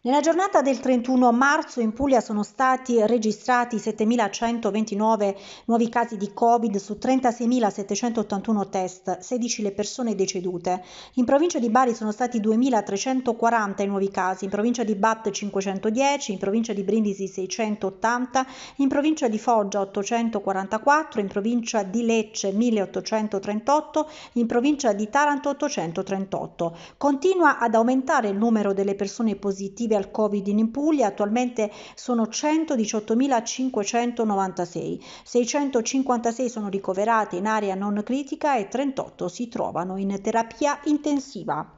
Nella giornata del 31 marzo in Puglia sono stati registrati 7.129 nuovi casi di Covid su 36.781 test, 16 le persone decedute. In provincia di Bari sono stati 2.340 i nuovi casi, in provincia di Bat 510, in provincia di Brindisi 680, in provincia di Foggia 844, in provincia di Lecce 1.838, in provincia di Taranto 838. Continua ad aumentare il numero delle persone positive positive al Covid in Puglia attualmente sono 118.596, 656 sono ricoverate in area non critica e 38 si trovano in terapia intensiva.